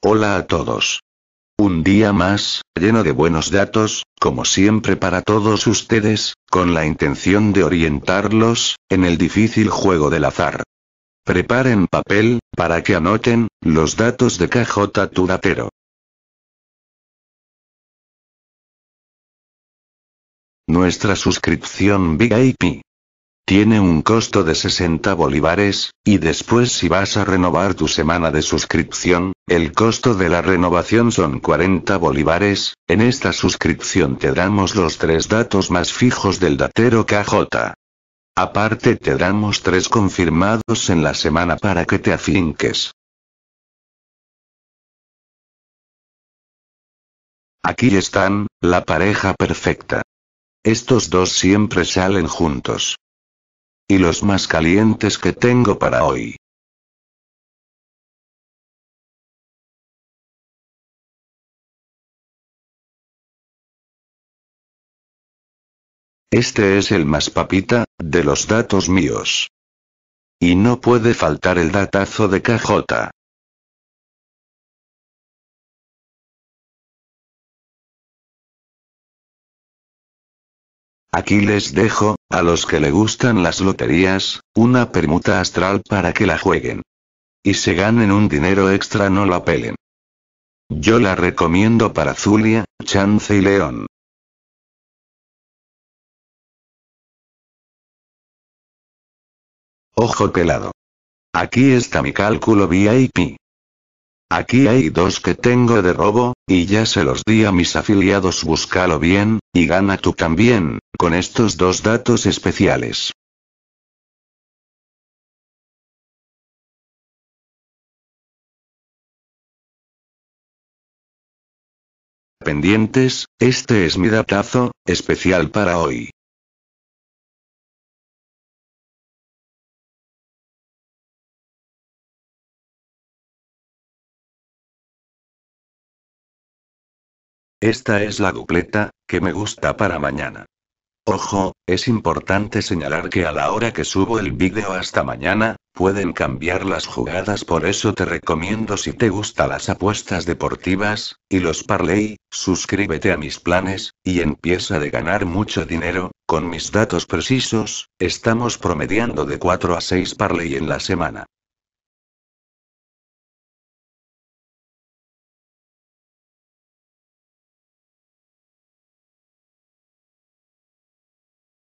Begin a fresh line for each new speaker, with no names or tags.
Hola a todos. Un día más, lleno de buenos datos, como siempre para
todos ustedes, con la intención de orientarlos, en el difícil juego del
azar. Preparen papel, para que anoten, los datos de KJ Turatero. Nuestra suscripción VIP. Tiene un costo de 60
bolívares, y después si vas a renovar tu semana de suscripción, el costo de la renovación son 40 bolívares, en esta suscripción te damos los tres datos más fijos del datero KJ. Aparte te damos tres
confirmados en la semana para que te afinques. Aquí están, la pareja perfecta. Estos dos siempre salen juntos. Y los más calientes que tengo para hoy. Este es el más papita, de los datos míos. Y no puede faltar el datazo de KJ. Aquí les dejo, a los que le gustan las loterías, una permuta
astral para que la jueguen. Y se ganen un dinero extra no la pelen.
Yo la recomiendo para Zulia, Chance y León. Ojo pelado. Aquí está mi cálculo VIP. Aquí hay dos
que tengo de robo, y ya se los di a mis afiliados. Búscalo bien, y gana tú
también, con estos dos datos especiales. Pendientes, este es mi datazo, especial para hoy. Esta es la dupleta, que me gusta para mañana.
Ojo, es importante señalar que a la hora que subo el vídeo hasta mañana, pueden cambiar las jugadas por eso te recomiendo si te gustan las apuestas deportivas, y los parlay, suscríbete a mis planes, y empieza de ganar mucho dinero, con mis datos precisos, estamos promediando de 4 a 6
parlay en la semana.